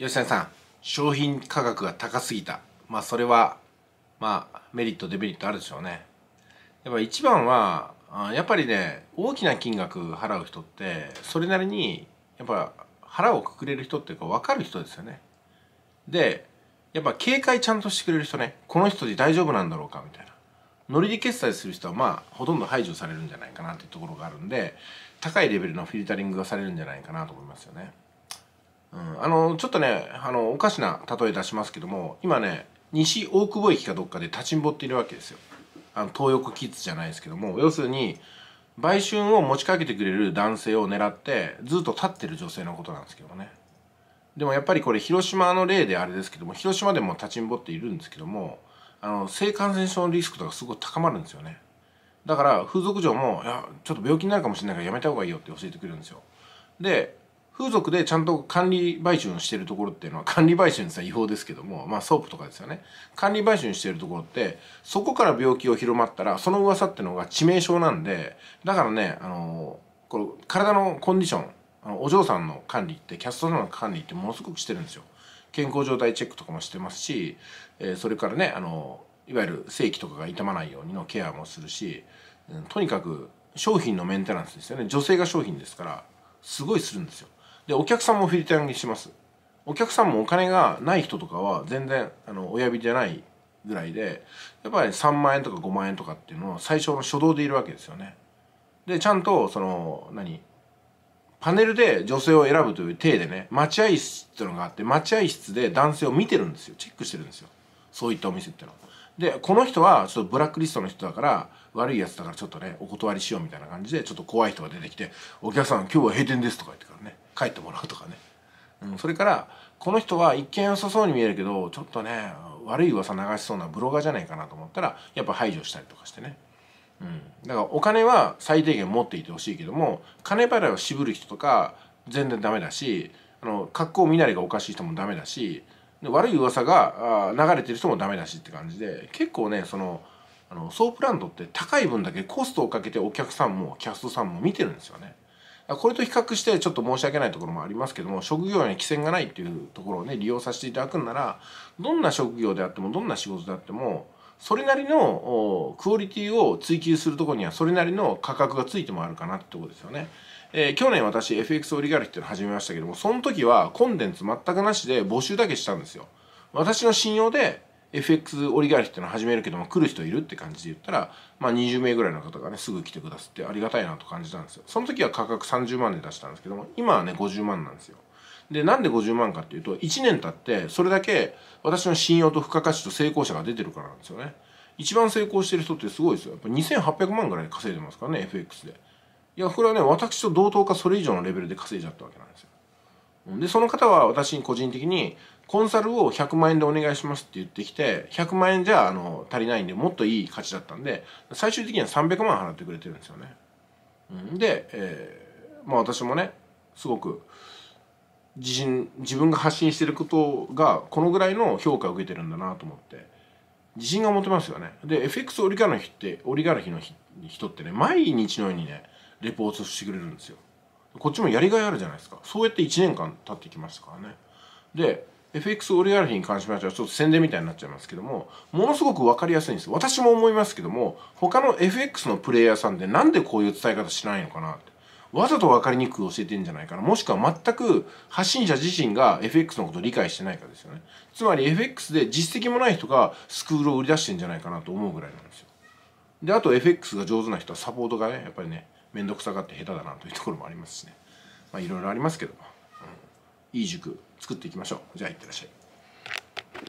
吉谷さん商品価格が高すぎたまあそれはまあメリットデメリットあるでしょうねやっぱ一番はやっぱりね大きな金額払う人ってそれなりにやっぱ腹をくくれる人っていうか分かる人ですよねでやっぱ警戒ちゃんとしてくれる人ねこの人で大丈夫なんだろうかみたいなノリで決済する人はまあほとんど排除されるんじゃないかなっていうところがあるんで高いレベルのフィルタリングがされるんじゃないかなと思いますよね。うん、あのちょっとねあのおかしな例え出しますけども今ね西大久保駅かどっかで立ちんぼっているわけですよあの東横キッズじゃないですけども要するに売春を持ちかけてくれる男性を狙ってずっと立ってる女性のことなんですけどもねでもやっぱりこれ広島の例であれですけども広島でも立ちんぼっているんですけどもあの性感染症のリスクとかすごい高まるんですよねだから風俗嬢も「いやちょっと病気になるかもしれないからやめた方がいいよ」って教えてくれるんですよで風俗でちゃんと管理売春してるところっていうのは管理売春って違法ですけどもまあソープとかですよね管理売春してるところってそこから病気を広まったらその噂ってのが致命傷なんでだからねあのこの体のコンディションあのお嬢さんの管理ってキャストの管理ってものすごくしてるんですよ健康状態チェックとかもしてますし、えー、それからねあのいわゆる性器とかが傷まないようにのケアもするし、うん、とにかく商品のメンテナンスですよね女性が商品ですからすごいするんですよでお客さんもフィルタリングしますお客さんもお金がない人とかは全然あの親指じゃないぐらいでやっぱり3万円とか5万円とかっていうのは最初の初動でいるわけですよねでちゃんとその何パネルで女性を選ぶという体でね待合室っていうのがあって待合室で男性を見てるんですよチェックしてるんですよそういったお店ってのはでこの人はちょっとブラックリストの人だから悪いやつだからちょっとねお断りしようみたいな感じでちょっと怖い人が出てきて「お客さん今日は閉店です」とか言ってからね帰ってもらうとかね、うん、それからこの人は一見良さそうに見えるけどちょっとね悪い噂流しそうなブロガーじゃないかなと思ったらやっぱ排除したりとかしてね、うん、だからお金は最低限持っていてほしいけども金払いを渋る人とか全然ダメだしあの格好見なりがおかしい人もダメだし悪い噂が流れてる人もダメだしって感じで結構ねそのあのソープランドって高い分だけコストをかけてお客さんもキャストさんも見てるんですよね。これと比較してちょっと申し訳ないところもありますけども職業に規制がないっていうところをね利用させていただくんならどんな職業であってもどんな仕事であってもそれなりのクオリティを追求するとこにはそれなりの価格がついてもあるかなってとこですよね。えー、去年私 FX オリガルヒっていうの始めましたけどもその時はコンテンツ全くなしで募集だけしたんですよ。私の信用で FX オリガルヒっていうのを始めるけども来る人いるって感じで言ったら、まあ、20名ぐらいの方がねすぐ来てくださってありがたいなと感じたんですよその時は価格30万で出したんですけども今はね50万なんですよでなんで50万かっていうと1年経ってそれだけ私の信用と付加価値と成功者が出てるからなんですよね一番成功してる人ってすごいですよやっぱ2800万ぐらい稼いでますからね FX でいやこれはね私と同等かそれ以上のレベルで稼いじゃったわけなんですよでその方は私に個人的にコンサルを100万円でお願いしますって言ってきて100万円じゃあの足りないんでもっといい価値だったんで最終的には300万払ってくれてるんですよね。で、えー、まあ私もねすごく自信自分が発信してることがこのぐらいの評価を受けてるんだなと思って自信が持てますよね。で FX オリガルヒってオリガルヒの人ってね毎日のようにねレポートしてくれるんですよ。こっちもやりがいあるじゃないですかそうやって1年間経ってきましたからねで FX オリガルヒに関しましてはちょっと宣伝みたいになっちゃいますけどもものすごく分かりやすいんです私も思いますけども他の FX のプレイヤーさんでなんでこういう伝え方しないのかなってわざと分かりにくく教えてんじゃないかなもしくは全く発信者自身が FX のことを理解してないかですよねつまり FX で実績もない人がスクールを売り出してんじゃないかなと思うぐらいなんですよであと FX が上手な人はサポートがねやっぱりね面倒くさがって下手だなというところもありますしねまあいろいろありますけども、うん、いい塾作っていきましょうじゃあいってらっしゃい